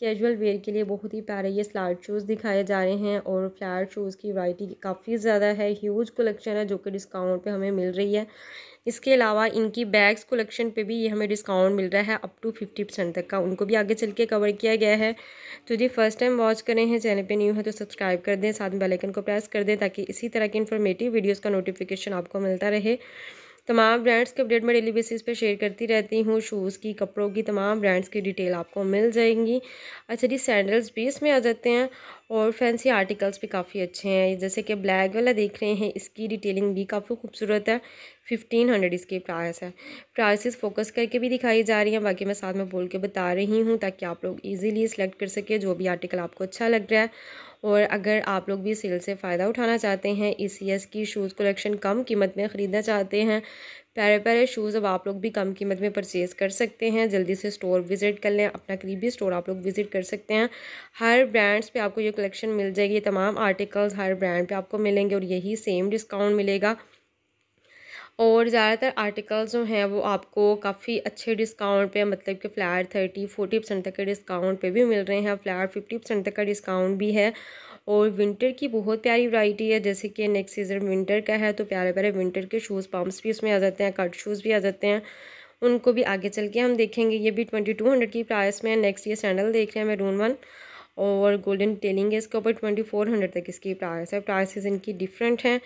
casual wear के लिए बहुत ही प्यारे ये स्लार्ट शूज़ दिखाए जा रहे हैं और फ्लावर शूज़ की वराइटी काफ़ी ज़्यादा है ह्यूज कलेक्शन है जो कि डिस्काउंट पे हमें मिल रही है इसके अलावा इनकी बैग्स कलेक्शन पे भी ये हमें डिस्काउंट मिल रहा है अप टू फिफ्टी परसेंट तक का उनको भी आगे चल के कवर किया गया है तो जी फर्स्ट टाइम वॉच करें हैं चैनल पर न्यू है तो सब्सक्राइब कर दें साथ में बेलाइकन को प्रेस कर दें ताकि इसी तरह की इन्फॉर्मेटिव वीडियोज़ का नोटिफिकेशन आपको मिलता रहे तमाम ब्रांड्स के अपडेट मैं डेली बेसिस पे शेयर करती रहती हूँ शूज़ की कपड़ों की तमाम ब्रांड्स की डिटेल आपको मिल जाएंगी अच्छा जी सैंडल्स भी इसमें आ जाते हैं और फैंसी आर्टिकल्स भी काफ़ी अच्छे हैं जैसे कि ब्लैक वाला देख रहे हैं इसकी डिटेलिंग भी काफ़ी खूबसूरत है फिफ्टीन हंड्रेड इसकी प्राइस है प्राइसेस फोकस करके भी दिखाई जा रही हैं बाकी मैं साथ में बोल के बता रही हूँ ताकि आप लोग इजीली सिलेक्ट कर सके जो भी आर्टिकल आपको अच्छा लग रहा है और अगर आप लोग भी सेल से फ़ायदा उठाना चाहते हैं ई की शूज़ कलेक्शन कम कीमत में ख़रीदना चाहते हैं प्यारे प्यारे शूज़ अब आप लोग भी कम कीमत में परचेज़ कर सकते हैं जल्दी से स्टोर विज़िट कर लें अपना करीबी स्टोर आप लोग विज़िट कर सकते हैं हर ब्रांड्स पे आपको ये कलेक्शन मिल जाएगी तमाम आर्टिकल्स हर ब्रांड पे आपको मिलेंगे और यही सेम डिस्काउंट मिलेगा और ज़्यादातर आर्टिकल्स जो हैं वो आपको काफ़ी अच्छे डिस्काउंट पे मतलब कि फ्लैट थर्टी फोर्टी परसेंट तक के डिस्काउंट पे भी मिल रहे हैं फ्लैट फिफ्टी परसेंट तक का डिस्काउंट भी है और विंटर की बहुत प्यारी वैरायटी है जैसे कि नेक्स्ट सीज़न विंटर का है तो प्यारे प्यारे विंटर के शूज़ पम्प्स भी उसमें आ जाते हैं कट शूज़ भी आ जाते हैं उनको भी आगे चल के हम देखेंगे ये भी ट्वेंटी टू हंड्रेड की प्राइस में नेक्स्ट ये सैंडल देख रहे हैं रून वन और गोल्डन टेलिंग है इसके ऊपर ट्वेंटी फोर हंड्रेड तक इसकी प्राइस है प्राइसेस इनकी डिफरेंट हैं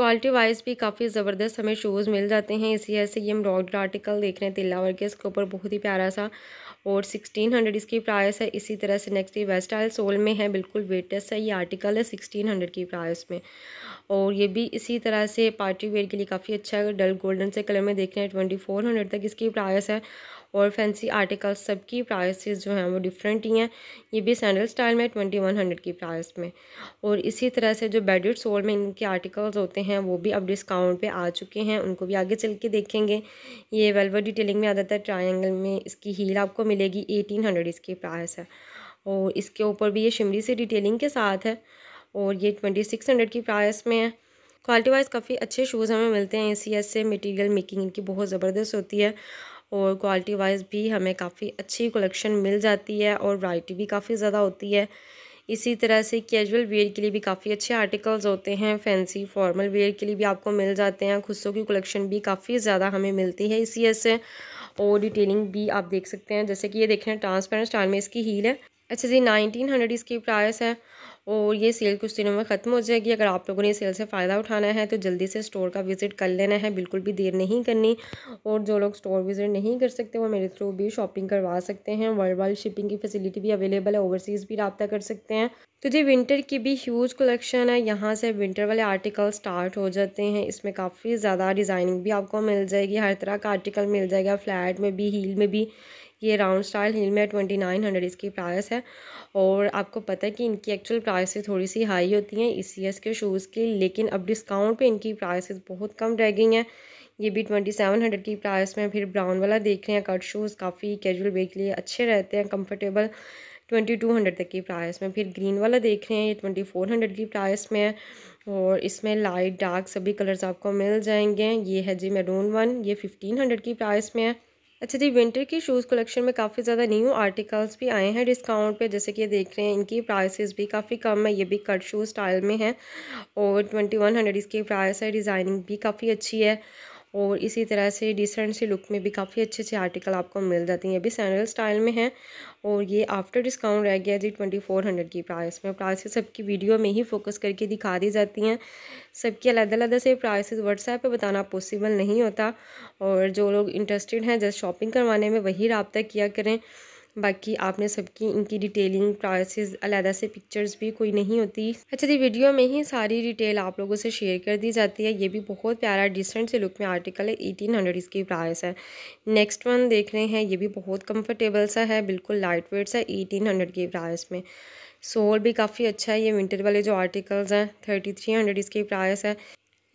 क्वालिटी वाइज भी काफ़ी ज़बरदस्त हमें शूज़ मिल जाते हैं इसी ऐसे ये एम्ब्रॉयड आर्टिकल देख रहे हैं तिल्लावर के इसके ऊपर बहुत ही प्यारा सा और सिक्सटीन हंड्रेड इसकी प्राइस है इसी तरह से नेक्स्ट ये वेस्ट सोल में है बिल्कुल वेटेस्ट है ये आर्टिकल है सिक्सटीन हंड्रेड की प्राइस में और ये भी इसी तरह से पार्टी वेयर के लिए काफ़ी अच्छा है डल गोल्डन से कलर में देख रहे हैं ट्वेंटी फोर हंड्रेड तक इसकी प्राइस है और फैंसी आर्टिकल सबकी प्राइसेस जो हैं वो डिफरेंट ही हैं ये भी सैंडल स्टाइल में ट्वेंटी वन हंड्रेड की प्राइस में और इसी तरह से जो बेडेड सोल में इनके आर्टिकल्स होते हैं वो भी अब डिस्काउंट पे आ चुके हैं उनको भी आगे चल के देखेंगे ये वेलवर डिटेलिंग में आ जाता है ट्राइंगल में इसकी हील आपको मिलेगी एटीन हंड्रेड इसकी प्राइस है और इसके ऊपर भी ये शिमली से डिटेलिंग के साथ है और ये ट्वेंटी सिक्स हंड्रेड की प्राइस में है क्वालिटी वाइज काफ़ी अच्छे शूज़ हमें मिलते हैं ए से मटीरियल मेकिंग इनकी बहुत ज़बरदस्त होती है और क्वालिटी वाइज भी हमें काफ़ी अच्छी कलेक्शन मिल जाती है और वाइटी भी काफ़ी ज़्यादा होती है इसी तरह से कैजुअल वेयर के लिए भी काफ़ी अच्छे आर्टिकल्स होते हैं फैंसी फॉर्मल वेयर के लिए भी आपको मिल जाते हैं खुशों की कलेक्शन भी काफ़ी ज़्यादा हमें मिलती है इसी से और डिटेलिंग भी आप देख सकते हैं जैसे कि ये देखें ट्रांसपेरेंट स्टाइल में इसकी हील है अच्छा जी नाइनटीन हंड्रेड इसकी प्राइस है और ये सेल कुछ दिनों में ख़त्म हो जाएगी अगर आप लोगों ने सेल से फ़ायदा उठाना है तो जल्दी से स्टोर का विज़िट कर लेना है बिल्कुल भी देर नहीं करनी और जो लोग स्टोर विज़िट नहीं कर सकते वो मेरे थ्रू भी शॉपिंग करवा सकते हैं वर्ल्ड वाइड शिपिंग की फैसिलिटी भी अवेलेबल है ओवरसीज़ भी रबता कर सकते हैं तो जी विंटर की भी ह्यूज कलेक्शन है यहाँ से विंटर वाले आर्टिकल स्टार्ट हो जाते हैं इसमें काफ़ी ज़्यादा डिज़ाइनिंग भी आपको मिल जाएगी हर तरह का आर्टिकल मिल जाएगा फ्लैट में भी हील में भी ये राउंड स्टाइल हिल में ट्वेंटी नाइन हंड्रेड इसकी प्राइस है और आपको पता है कि इनकी एक्चुअल प्राइस थोड़ी सी हाई होती हैं ई के शूज़ की लेकिन अब डिस्काउंट पे इनकी प्राइसेस बहुत कम रह गई हैं ये भी ट्वेंटी सेवन हंड्रेड की प्राइस में फिर ब्राउन वाला देख रहे हैं कट शूज़ काफ़ी कैजुअल वे के लिए अच्छे रहते हैं कम्फर्टेबल ट्वेंटी टू हंड्रेड तक की प्राइस में फिर ग्रीन वाला देख रहे हैं ये ट्वेंटी फोर हंड्रेड की प्राइस में है और इसमें लाइट डार्क सभी कलर्स आपको मिल जाएंगे ये है जी मैरून वन ये फिफ्टीन हंड्रेड की प्राइस में है अच्छा जी विंटर की शूज़ कलेक्शन में काफ़ी ज़्यादा न्यू आर्टिकल्स भी आए हैं डिस्काउंट पे जैसे कि ये देख रहे हैं इनकी प्राइसेस भी काफ़ी कम है ये भी कट शूज़ स्टाइल में है और ट्वेंटी वन हंड्रेड इसकी प्राइस है डिज़ाइनिंग भी काफ़ी अच्छी है और इसी तरह से डिसेंट सी लुक में भी काफ़ी अच्छे अच्छे आर्टिकल आपको मिल जाती हैं ये भी सैंडल स्टाइल में है और ये आफ्टर डिस्काउंट रह गया जी ट्वेंटी फोर हंड्रेड की प्राइस में प्राइसेस सबकी वीडियो में ही फोकस करके दिखा दी जाती हैं सबकी अलग अलग से प्राइसेस व्हाट्सएप पे बताना पॉसिबल नहीं होता और जो लोग इंटरेस्टेड हैं जस्ट शॉपिंग करवाने में वही रबता किया करें बाकी आपने सबकी इनकी डिटेलिंग प्राइसेस अलहदा से पिक्चर्स भी कोई नहीं होती अच्छा जी वीडियो में ही सारी डिटेल आप लोगों से शेयर कर दी जाती है ये भी बहुत प्यारा डिसेंट से लुक में आर्टिकल है एटीन हंड्रेड इसकी प्राइस है नेक्स्ट वन देख रहे हैं ये भी बहुत कंफर्टेबल सा है बिल्कुल लाइट वेट सा एटीन हंड्रेड की प्राइस में सोल भी काफ़ी अच्छा है ये विंटर वाले जो आर्टिकल्स हैं थर्टी थ्री हंड्रेड इसकी प्राइस है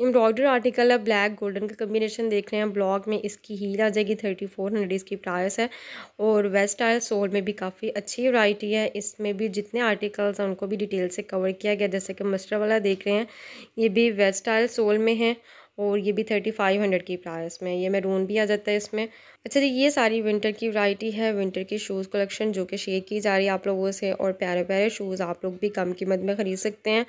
एम्ब्रॉयडर आर्टिकल है ब्लैक गोल्डन का कम्बिनेशन देख रहे हैं ब्लॉक में इसकी हील आ जाएगी थर्टी फोर हंड्रेड इसकी प्राइस है और वेस्ट आयल सोल में भी काफ़ी अच्छी वैरायटी है इसमें भी जितने आर्टिकल्स हैं उनको भी डिटेल से कवर किया गया जैसे कि मस्टर वाला देख रहे हैं ये भी वेस्ट आयल सोल में है और ये भी थर्टी फाइव हंड्रेड की प्राइस में ये मैरून भी आ जाता है इसमें अच्छा जी ये सारी विंटर की वैरायटी है विंटर की शूज़ कलेक्शन जो कि शेयर की जा रही है आप लोगों से और प्यारे प्यारे शूज़ आप लोग भी कम कीमत में ख़रीद सकते हैं